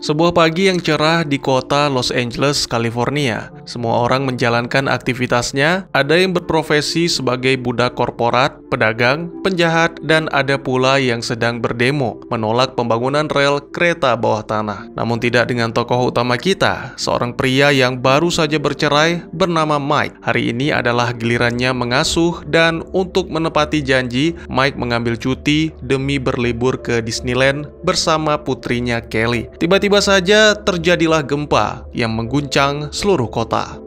Sebuah pagi yang cerah di kota Los Angeles, California. Semua orang menjalankan aktivitasnya, ada yang berprofesi sebagai budak korporat, pedagang, penjahat, dan ada pula yang sedang berdemo menolak pembangunan rel kereta bawah tanah. Namun tidak dengan tokoh utama kita, seorang pria yang baru saja bercerai bernama Mike. Hari ini adalah gilirannya mengasuh dan untuk menepati janji, Mike mengambil cuti demi berlibur ke Disneyland bersama putrinya Kelly. Tiba-tiba saja terjadilah gempa yang mengguncang seluruh kota.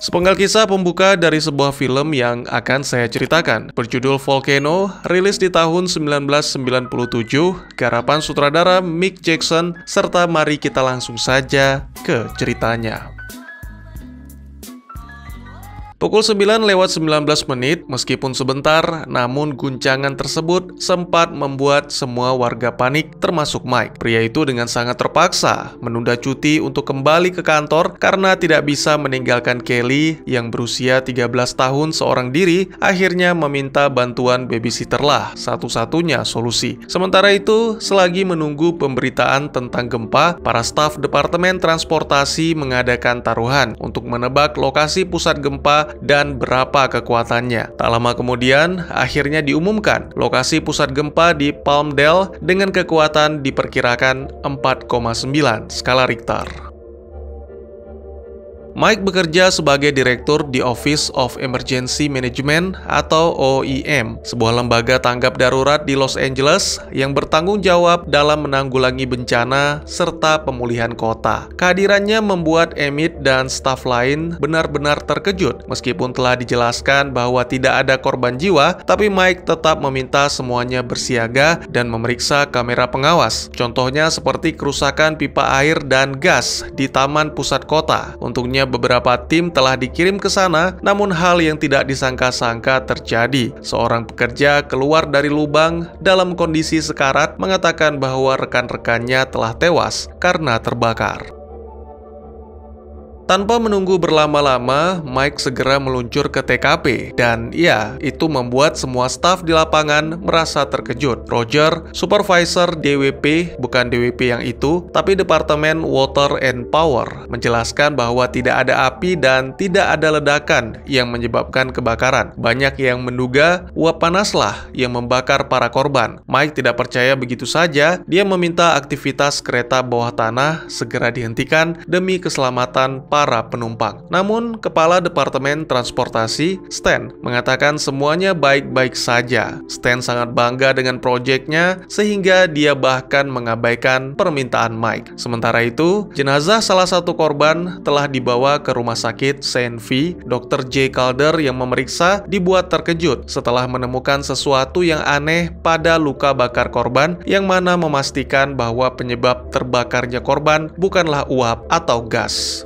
Sepenggal kisah pembuka dari sebuah film yang akan saya ceritakan berjudul Volcano, rilis di tahun 1997, garapan sutradara Mick Jackson, serta mari kita langsung saja ke ceritanya. Pukul 9 lewat 19 menit, meskipun sebentar, namun guncangan tersebut sempat membuat semua warga panik, termasuk Mike. Pria itu dengan sangat terpaksa menunda cuti untuk kembali ke kantor karena tidak bisa meninggalkan Kelly yang berusia 13 tahun seorang diri, akhirnya meminta bantuan babysitter lah, satu-satunya solusi. Sementara itu, selagi menunggu pemberitaan tentang gempa, para staf Departemen Transportasi mengadakan taruhan untuk menebak lokasi pusat gempa dan berapa kekuatannya. Tak lama kemudian, akhirnya diumumkan lokasi pusat gempa di Palmdale dengan kekuatan diperkirakan 4,9 skala Richter. Mike bekerja sebagai direktur di Office of Emergency Management atau OEM, sebuah lembaga tanggap darurat di Los Angeles yang bertanggung jawab dalam menanggulangi bencana serta pemulihan kota. Kehadirannya membuat Emit dan staf lain benar-benar terkejut meskipun telah dijelaskan bahwa tidak ada korban jiwa, tapi Mike tetap meminta semuanya bersiaga dan memeriksa kamera pengawas. Contohnya seperti kerusakan pipa air dan gas di taman pusat kota. Untungnya sebelumnya beberapa tim telah dikirim ke sana, namun hal yang tidak disangka-sangka terjadi. Seorang pekerja keluar dari lubang dalam kondisi sekarat mengatakan bahwa rekan-rekannya telah tewas karena terbakar. Tanpa menunggu berlama-lama, Mike segera meluncur ke TKP dan ya, itu membuat semua staf di lapangan merasa terkejut. Roger, supervisor DWP, bukan DWP yang itu, tapi Departemen Water and Power, menjelaskan bahwa tidak ada api dan tidak ada ledakan yang menyebabkan kebakaran. Banyak yang menduga uap panaslah yang membakar para korban. Mike tidak percaya begitu saja, dia meminta aktivitas kereta bawah tanah segera dihentikan demi keselamatan para para penumpang. Namun, Kepala Departemen Transportasi, Stan, mengatakan semuanya baik-baik saja. Stan sangat bangga dengan proyeknya sehingga dia bahkan mengabaikan permintaan Mike. Sementara itu, jenazah salah satu korban telah dibawa ke rumah sakit Saint V. Dr. J. Calder yang memeriksa dibuat terkejut setelah menemukan sesuatu yang aneh pada luka bakar korban yang mana memastikan bahwa penyebab terbakarnya korban bukanlah uap atau gas.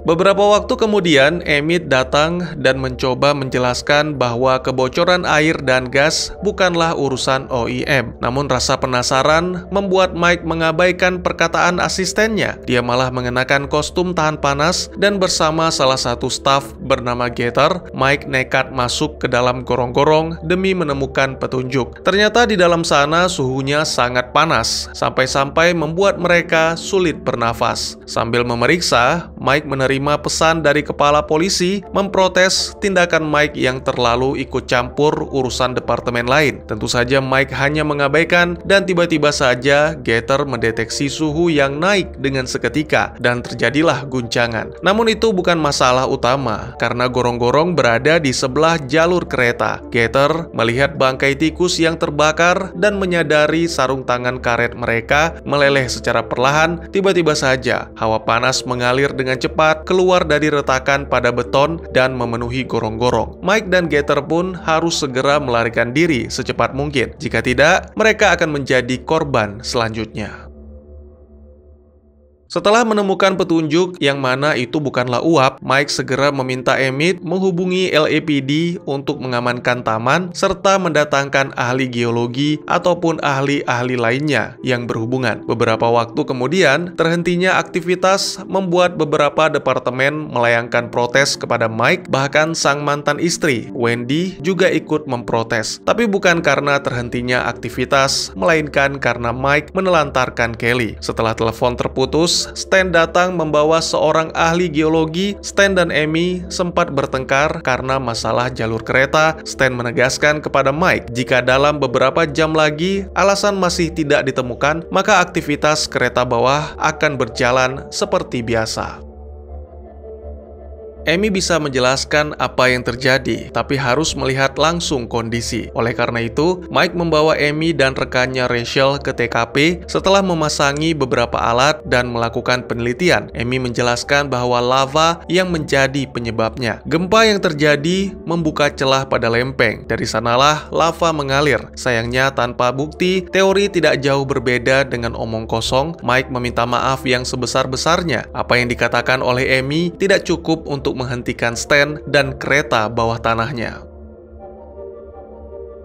Beberapa waktu kemudian, Emit datang dan mencoba menjelaskan bahwa kebocoran air dan gas bukanlah urusan OEM. Namun rasa penasaran membuat Mike mengabaikan perkataan asistennya. Dia malah mengenakan kostum tahan panas dan bersama salah satu staf bernama Gator, Mike nekat masuk ke dalam gorong-gorong demi menemukan petunjuk. Ternyata di dalam sana suhunya sangat panas, sampai-sampai membuat mereka sulit bernafas. Sambil memeriksa, Mike menerima menerima pesan dari kepala polisi memprotes tindakan Mike yang terlalu ikut campur urusan departemen lain. Tentu saja Mike hanya mengabaikan dan tiba-tiba saja Gator mendeteksi suhu yang naik dengan seketika dan terjadilah guncangan. Namun itu bukan masalah utama karena gorong-gorong berada di sebelah jalur kereta. Gator melihat bangkai tikus yang terbakar dan menyadari sarung tangan karet mereka meleleh secara perlahan tiba-tiba saja. Hawa panas mengalir dengan cepat keluar dari retakan pada beton dan memenuhi gorong-gorong. Mike dan Gator pun harus segera melarikan diri secepat mungkin. Jika tidak, mereka akan menjadi korban selanjutnya. Setelah menemukan petunjuk yang mana itu bukanlah uap, Mike segera meminta Emmett menghubungi LAPD untuk mengamankan taman serta mendatangkan ahli geologi ataupun ahli-ahli lainnya yang berhubungan. Beberapa waktu kemudian, terhentinya aktivitas membuat beberapa departemen melayangkan protes kepada Mike, bahkan sang mantan istri, Wendy, juga ikut memprotes. Tapi bukan karena terhentinya aktivitas, melainkan karena Mike menelantarkan Kelly. Setelah telepon terputus, Stand Stan datang membawa seorang ahli geologi. Stan dan Amy sempat bertengkar karena masalah jalur kereta. Stan menegaskan kepada Mike, jika dalam beberapa jam lagi alasan masih tidak ditemukan, maka aktivitas kereta bawah akan berjalan seperti biasa. Emmy bisa menjelaskan apa yang terjadi, tapi harus melihat langsung kondisi. Oleh karena itu, Mike membawa Emmy dan rekannya Rachel ke TKP setelah memasangi beberapa alat dan melakukan penelitian. Emmy menjelaskan bahwa lava yang menjadi penyebabnya. Gempa yang terjadi membuka celah pada lempeng. Dari sanalah lava mengalir. Sayangnya tanpa bukti, teori tidak jauh berbeda dengan omong kosong. Mike meminta maaf yang sebesar-besarnya. Apa yang dikatakan oleh Emmy tidak cukup untuk untuk menghentikan stand dan kereta bawah tanahnya.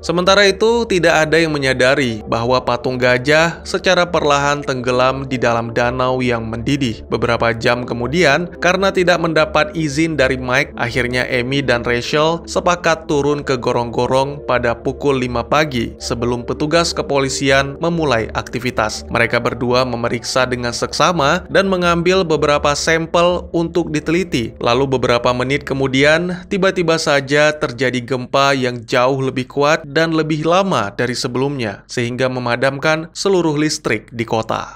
Sementara itu, tidak ada yang menyadari bahwa patung gajah secara perlahan tenggelam di dalam danau yang mendidih. Beberapa jam kemudian, karena tidak mendapat izin dari Mike, akhirnya Amy dan Rachel sepakat turun ke gorong-gorong pada pukul 5 pagi sebelum petugas kepolisian memulai aktivitas. Mereka berdua memeriksa dengan seksama dan mengambil beberapa sampel untuk diteliti. Lalu beberapa menit kemudian, tiba-tiba saja terjadi gempa yang jauh lebih kuat dan lebih lama dari sebelumnya sehingga memadamkan seluruh listrik di kota.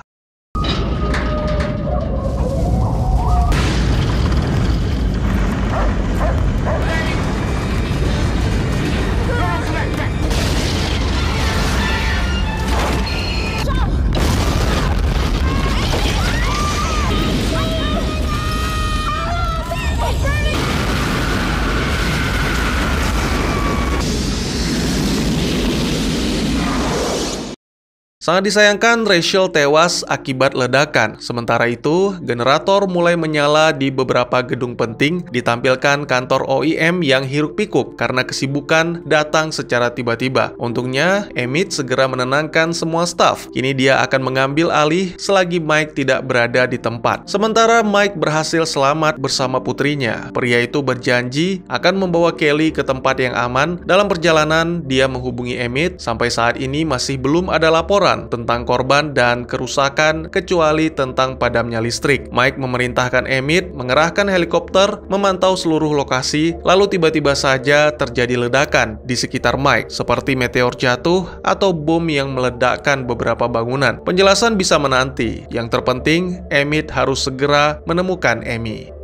Sangat disayangkan Rachel tewas akibat ledakan. Sementara itu, generator mulai menyala di beberapa gedung penting ditampilkan kantor OIM yang hiruk-pikuk karena kesibukan datang secara tiba-tiba. Untungnya, Emmett segera menenangkan semua staf. Kini dia akan mengambil alih selagi Mike tidak berada di tempat. Sementara Mike berhasil selamat bersama putrinya. Pria itu berjanji akan membawa Kelly ke tempat yang aman. Dalam perjalanan, dia menghubungi Emmett. Sampai saat ini masih belum ada laporan laporan tentang korban dan kerusakan kecuali tentang padamnya listrik. Mike memerintahkan Emmett mengerahkan helikopter memantau seluruh lokasi, lalu tiba-tiba saja terjadi ledakan di sekitar Mike, seperti meteor jatuh atau bom yang meledakkan beberapa bangunan. Penjelasan bisa menanti. Yang terpenting, Emmett harus segera menemukan Emmy.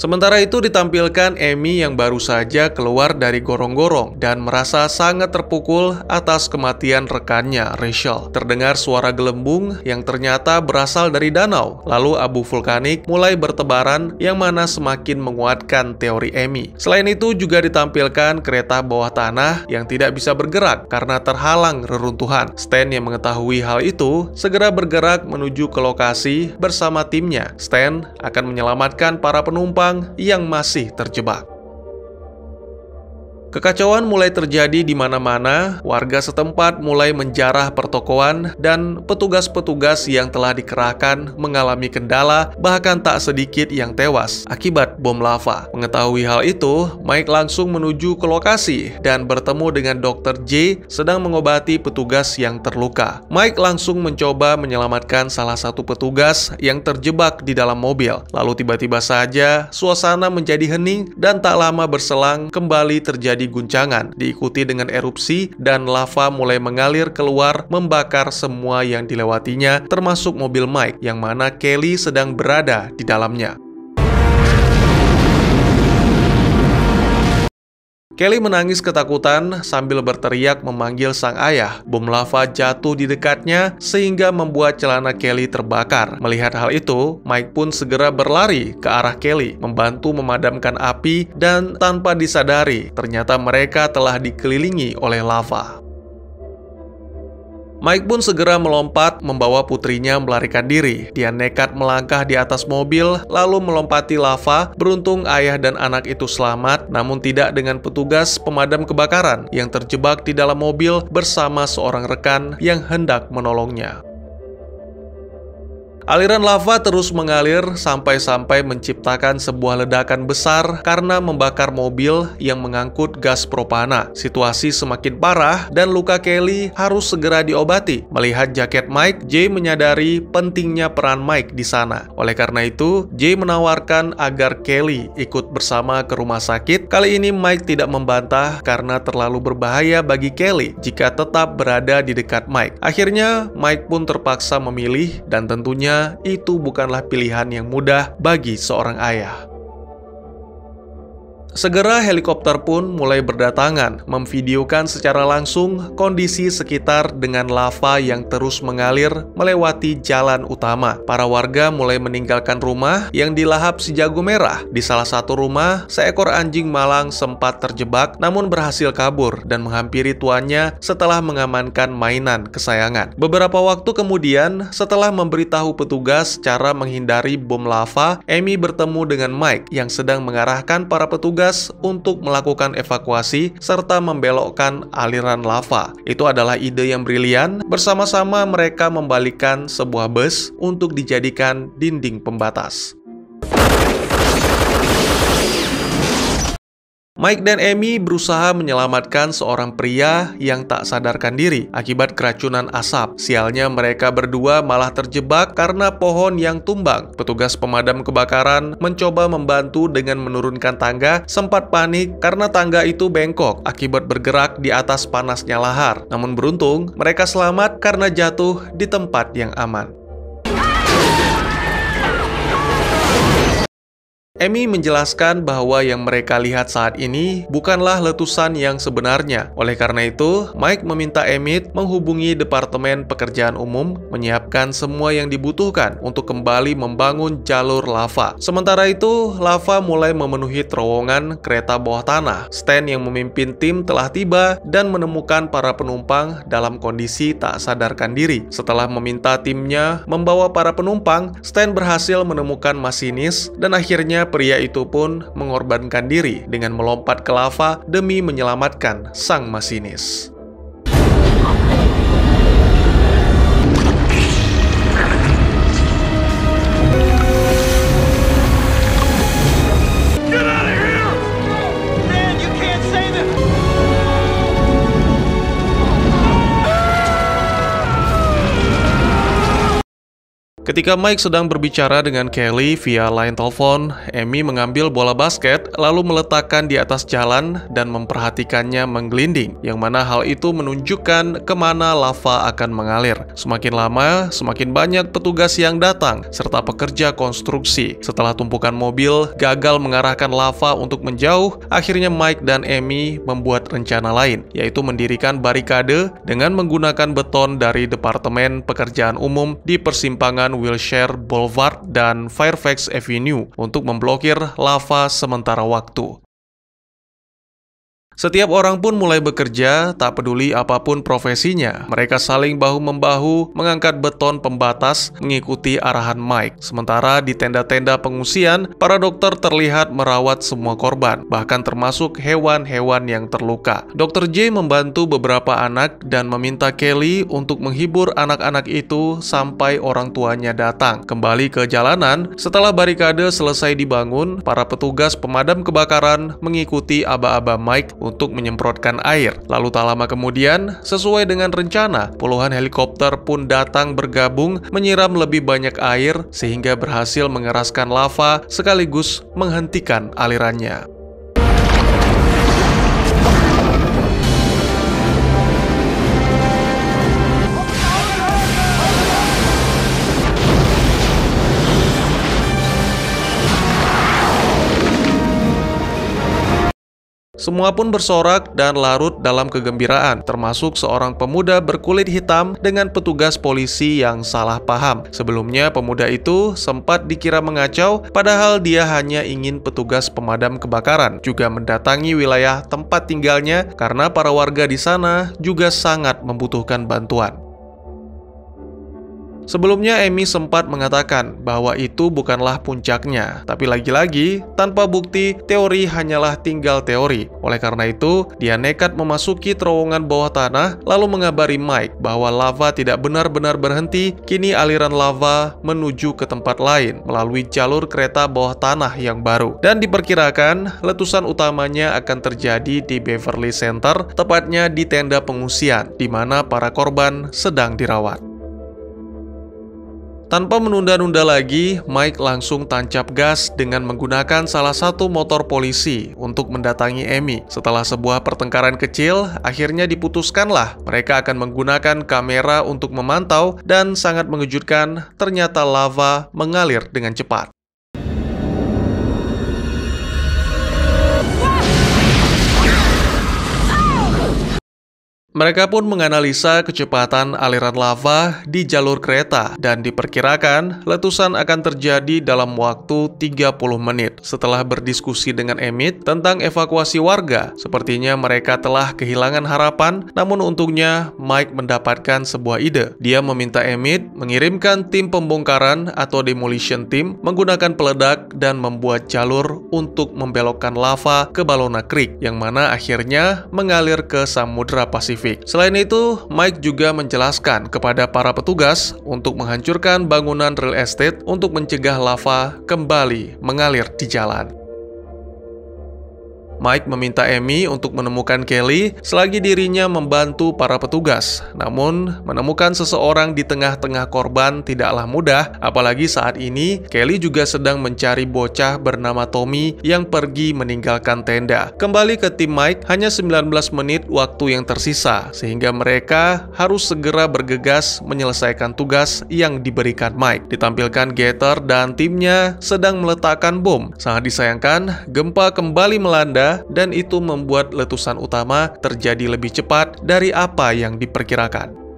Sementara itu ditampilkan Emmy yang baru saja keluar dari gorong-gorong dan merasa sangat terpukul atas kematian rekannya, Rachel. Terdengar suara gelembung yang ternyata berasal dari danau. Lalu abu vulkanik mulai bertebaran yang mana semakin menguatkan teori Emmy. Selain itu juga ditampilkan kereta bawah tanah yang tidak bisa bergerak karena terhalang reruntuhan. Stan yang mengetahui hal itu segera bergerak menuju ke lokasi bersama timnya. Stan akan menyelamatkan para penumpang penumpang yang masih terjebak. Kekacauan mulai terjadi di mana-mana, warga setempat mulai menjarah pertokoan, dan petugas-petugas yang telah dikerahkan mengalami kendala, bahkan tak sedikit yang tewas akibat bom lava. Mengetahui hal itu, Mike langsung menuju ke lokasi dan bertemu dengan Dr. J sedang mengobati petugas yang terluka. Mike langsung mencoba menyelamatkan salah satu petugas yang terjebak di dalam mobil. Lalu tiba-tiba saja, suasana menjadi hening dan tak lama berselang kembali terjadi terjadi guncangan, diikuti dengan erupsi dan lava mulai mengalir keluar membakar semua yang dilewatinya termasuk mobil Mike yang mana Kelly sedang berada di dalamnya. Kelly menangis ketakutan sambil berteriak memanggil sang ayah. Bom lava jatuh di dekatnya sehingga membuat celana Kelly terbakar. Melihat hal itu, Mike pun segera berlari ke arah Kelly, membantu memadamkan api dan tanpa disadari, ternyata mereka telah dikelilingi oleh lava. Mike pun segera melompat membawa putrinya melarikan diri. Dia nekat melangkah di atas mobil lalu melompati lava. Beruntung ayah dan anak itu selamat namun tidak dengan petugas pemadam kebakaran yang terjebak di dalam mobil bersama seorang rekan yang hendak menolongnya. Aliran lava terus mengalir sampai-sampai menciptakan sebuah ledakan besar karena membakar mobil yang mengangkut gas propana. Situasi semakin parah dan luka Kelly harus segera diobati. Melihat jaket Mike, Jay menyadari pentingnya peran Mike di sana. Oleh karena itu, Jay menawarkan agar Kelly ikut bersama ke rumah sakit. Kali ini Mike tidak membantah karena terlalu berbahaya bagi Kelly jika tetap berada di dekat Mike. Akhirnya, Mike pun terpaksa memilih dan tentunya itu bukanlah pilihan yang mudah bagi seorang ayah. Segera helikopter pun mulai berdatangan, memvideokan secara langsung kondisi sekitar dengan lava yang terus mengalir melewati jalan utama. Para warga mulai meninggalkan rumah yang dilahap si jago merah. Di salah satu rumah, seekor anjing malang sempat terjebak namun berhasil kabur dan menghampiri tuannya setelah mengamankan mainan kesayangan. Beberapa waktu kemudian, setelah memberitahu petugas cara menghindari bom lava, Amy bertemu dengan Mike yang sedang mengarahkan para petugas bertugas untuk melakukan evakuasi serta membelokkan aliran lava. Itu adalah ide yang brilian. Bersama-sama mereka membalikan sebuah bus untuk dijadikan dinding pembatas. Mike dan Amy berusaha menyelamatkan seorang pria yang tak sadarkan diri akibat keracunan asap. Sialnya mereka berdua malah terjebak karena pohon yang tumbang. Petugas pemadam kebakaran mencoba membantu dengan menurunkan tangga sempat panik karena tangga itu bengkok akibat bergerak di atas panasnya lahar. Namun beruntung mereka selamat karena jatuh di tempat yang aman. Emmy menjelaskan bahwa yang mereka lihat saat ini bukanlah letusan yang sebenarnya. Oleh karena itu, Mike meminta Emmett menghubungi Departemen Pekerjaan Umum menyiapkan semua yang dibutuhkan untuk kembali membangun jalur lava. Sementara itu, lava mulai memenuhi terowongan kereta bawah tanah. Stan yang memimpin tim telah tiba dan menemukan para penumpang dalam kondisi tak sadarkan diri. Setelah meminta timnya membawa para penumpang, Stan berhasil menemukan masinis dan akhirnya pria itu pun mengorbankan diri dengan melompat ke lava demi menyelamatkan sang masinis. Ketika Mike sedang berbicara dengan Kelly via line telepon, Amy mengambil bola basket lalu meletakkan di atas jalan dan memperhatikannya menggelinding, yang mana hal itu menunjukkan kemana lava akan mengalir. Semakin lama, semakin banyak petugas yang datang, serta pekerja konstruksi. Setelah tumpukan mobil gagal mengarahkan lava untuk menjauh, akhirnya Mike dan Amy membuat rencana lain, yaitu mendirikan barikade dengan menggunakan beton dari Departemen Pekerjaan Umum di persimpangan menggunakan Wilshire Boulevard dan Fairfax Avenue untuk memblokir lava sementara waktu. Setiap orang pun mulai bekerja, tak peduli apapun profesinya. Mereka saling bahu-membahu mengangkat beton pembatas mengikuti arahan Mike. Sementara di tenda-tenda pengungsian, para dokter terlihat merawat semua korban, bahkan termasuk hewan-hewan yang terluka. Dokter J membantu beberapa anak dan meminta Kelly untuk menghibur anak-anak itu sampai orang tuanya datang. Kembali ke jalanan, setelah barikade selesai dibangun, para petugas pemadam kebakaran mengikuti aba-aba Mike untuk menyemprotkan air. Lalu tak lama kemudian, sesuai dengan rencana, puluhan helikopter pun datang bergabung menyiram lebih banyak air sehingga berhasil mengeraskan lava sekaligus menghentikan alirannya. Semua pun bersorak dan larut dalam kegembiraan, termasuk seorang pemuda berkulit hitam dengan petugas polisi yang salah paham. Sebelumnya, pemuda itu sempat dikira mengacau, padahal dia hanya ingin petugas pemadam kebakaran juga mendatangi wilayah tempat tinggalnya karena para warga di sana juga sangat membutuhkan bantuan. Sebelumnya, Amy sempat mengatakan bahwa itu bukanlah puncaknya, tapi lagi-lagi tanpa bukti, teori hanyalah tinggal teori. Oleh karena itu, dia nekat memasuki terowongan bawah tanah, lalu mengabari Mike bahwa lava tidak benar-benar berhenti. Kini, aliran lava menuju ke tempat lain melalui jalur kereta bawah tanah yang baru, dan diperkirakan letusan utamanya akan terjadi di Beverly Center, tepatnya di tenda pengungsian di mana para korban sedang dirawat. Tanpa menunda-nunda lagi, Mike langsung tancap gas dengan menggunakan salah satu motor polisi untuk mendatangi Emmy. Setelah sebuah pertengkaran kecil, akhirnya diputuskanlah mereka akan menggunakan kamera untuk memantau dan sangat mengejutkan ternyata lava mengalir dengan cepat. Mereka pun menganalisa kecepatan aliran lava di jalur kereta dan diperkirakan letusan akan terjadi dalam waktu 30 menit. Setelah berdiskusi dengan Emit tentang evakuasi warga, sepertinya mereka telah kehilangan harapan, namun untungnya Mike mendapatkan sebuah ide. Dia meminta Emit mengirimkan tim pembongkaran atau demolition team menggunakan peledak dan membuat jalur untuk membelokkan lava ke Balona Creek, yang mana akhirnya mengalir ke Samudra Pasifik. Pasifik. Selain itu, Mike juga menjelaskan kepada para petugas untuk menghancurkan bangunan real estate untuk mencegah lava kembali mengalir di jalan. Mike meminta Amy untuk menemukan Kelly selagi dirinya membantu para petugas. Namun, menemukan seseorang di tengah-tengah korban tidaklah mudah, apalagi saat ini Kelly juga sedang mencari bocah bernama Tommy yang pergi meninggalkan tenda. Kembali ke tim Mike, hanya 19 menit waktu yang tersisa, sehingga mereka harus segera bergegas menyelesaikan tugas yang diberikan Mike. Ditampilkan Gator dan timnya sedang meletakkan bom. Sangat disayangkan, gempa kembali melanda dan itu membuat letusan utama terjadi lebih cepat dari apa yang diperkirakan.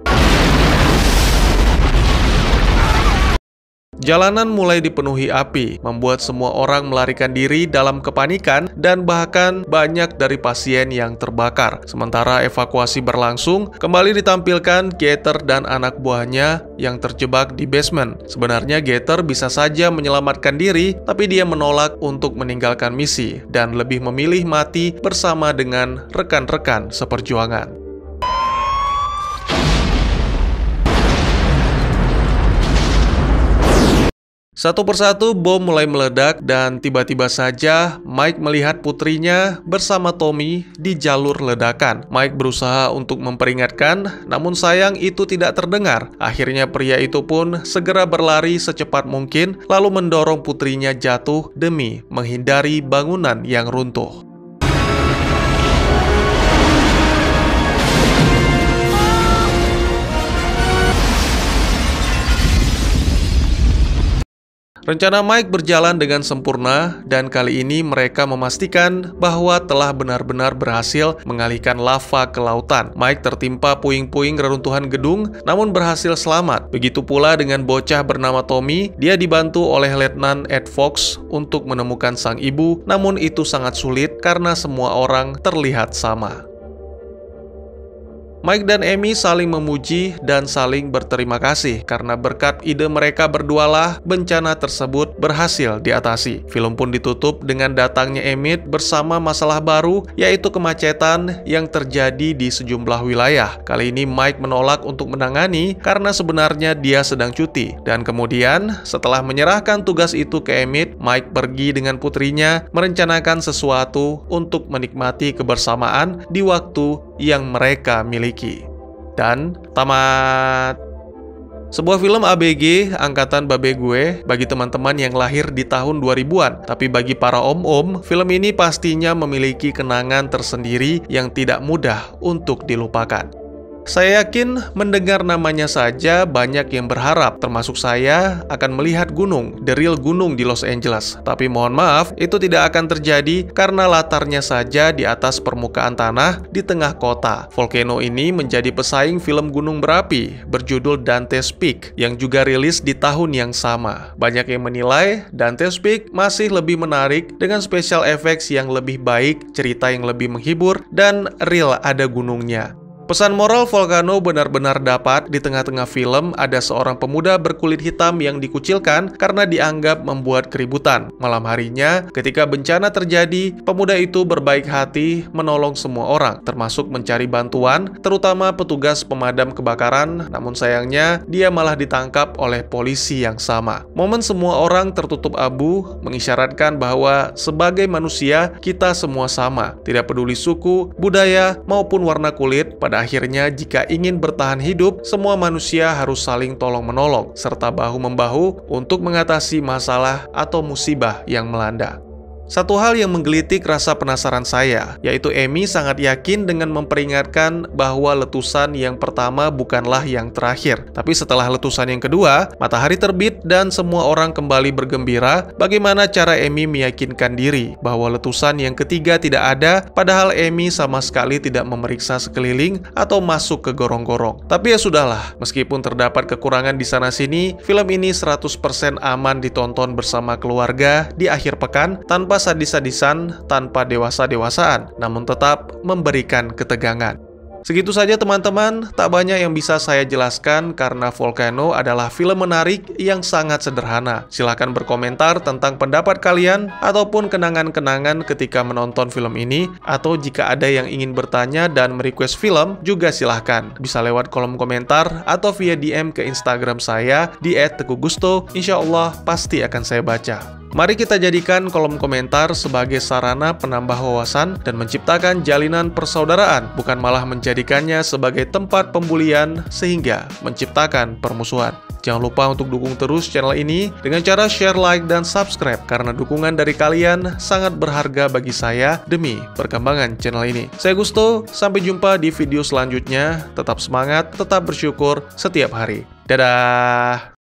Jalanan mulai dipenuhi api, membuat semua orang melarikan diri dalam kepanikan dan bahkan banyak dari pasien yang terbakar. Sementara evakuasi berlangsung, kembali ditampilkan Gator dan anak buahnya yang terjebak di basement. Sebenarnya Gator bisa saja menyelamatkan diri, tapi dia menolak untuk meninggalkan misi dan lebih memilih mati bersama dengan rekan-rekan seperjuangan. Satu persatu bom mulai meledak dan tiba-tiba saja Mike melihat putrinya bersama Tommy di jalur ledakan. Mike berusaha untuk memperingatkan, namun sayang itu tidak terdengar. Akhirnya pria itu pun segera berlari secepat mungkin lalu mendorong putrinya jatuh demi menghindari bangunan yang runtuh. Rencana Mike berjalan dengan sempurna, dan kali ini mereka memastikan bahwa telah benar-benar berhasil mengalihkan lava ke lautan. Mike tertimpa puing-puing reruntuhan gedung, namun berhasil selamat. Begitu pula dengan bocah bernama Tommy, dia dibantu oleh Letnan Ed Fox untuk menemukan sang ibu, namun itu sangat sulit karena semua orang terlihat sama. Mike dan Amy saling memuji dan saling berterima kasih karena berkat ide mereka berdualah bencana tersebut berhasil diatasi. Film pun ditutup dengan datangnya Emmett bersama masalah baru yaitu kemacetan yang terjadi di sejumlah wilayah. Kali ini Mike menolak untuk menangani karena sebenarnya dia sedang cuti. Dan kemudian setelah menyerahkan tugas itu ke Emmett, Mike pergi dengan putrinya merencanakan sesuatu untuk menikmati kebersamaan di waktu yang mereka miliki miliki. Dan tamat. Sebuah film ABG angkatan babe gue bagi teman-teman yang lahir di tahun 2000-an. Tapi bagi para om-om, film ini pastinya memiliki kenangan tersendiri yang tidak mudah untuk dilupakan. Saya yakin mendengar namanya saja banyak yang berharap, termasuk saya, akan melihat gunung, the real gunung di Los Angeles. Tapi mohon maaf, itu tidak akan terjadi karena latarnya saja di atas permukaan tanah di tengah kota. Volcano ini menjadi pesaing film gunung berapi berjudul Dante's Peak yang juga rilis di tahun yang sama. Banyak yang menilai Dante's Peak masih lebih menarik dengan special effects yang lebih baik, cerita yang lebih menghibur, dan real ada gunungnya. Pesan moral Volcano benar-benar dapat di tengah-tengah film ada seorang pemuda berkulit hitam yang dikucilkan karena dianggap membuat keributan. Malam harinya, ketika bencana terjadi, pemuda itu berbaik hati menolong semua orang, termasuk mencari bantuan, terutama petugas pemadam kebakaran. Namun sayangnya, dia malah ditangkap oleh polisi yang sama. Momen semua orang tertutup abu mengisyaratkan bahwa sebagai manusia, kita semua sama, tidak peduli suku, budaya, maupun warna kulit pada pada akhirnya, jika ingin bertahan hidup, semua manusia harus saling tolong-menolong serta bahu-membahu untuk mengatasi masalah atau musibah yang melanda. Satu hal yang menggelitik rasa penasaran saya, yaitu Amy sangat yakin dengan memperingatkan bahwa letusan yang pertama bukanlah yang terakhir. Tapi setelah letusan yang kedua, matahari terbit dan semua orang kembali bergembira bagaimana cara Amy meyakinkan diri bahwa letusan yang ketiga tidak ada, padahal Amy sama sekali tidak memeriksa sekeliling atau masuk ke gorong-gorong. Tapi ya sudahlah, meskipun terdapat kekurangan di sana-sini, film ini 100% aman ditonton bersama keluarga di akhir pekan tanpa tanpa sadis-sadisan, tanpa dewasa-dewasaan, namun tetap memberikan ketegangan. Segitu saja teman-teman, tak banyak yang bisa saya jelaskan karena Volcano adalah film menarik yang sangat sederhana. Silahkan berkomentar tentang pendapat kalian ataupun kenangan-kenangan ketika menonton film ini atau jika ada yang ingin bertanya dan merequest film juga silahkan. Bisa lewat kolom komentar atau via DM ke Instagram saya di @tekugusto. Insya Allah pasti akan saya baca. Mari kita jadikan kolom komentar sebagai sarana penambah wawasan dan menciptakan jalinan persaudaraan, bukan malah menjadikannya sebagai tempat pembulian sehingga menciptakan permusuhan. Jangan lupa untuk dukung terus channel ini dengan cara share, like, dan subscribe karena dukungan dari kalian sangat berharga bagi saya demi perkembangan channel ini. Saya Gusto, sampai jumpa di video selanjutnya. Tetap semangat, tetap bersyukur setiap hari. Dadah!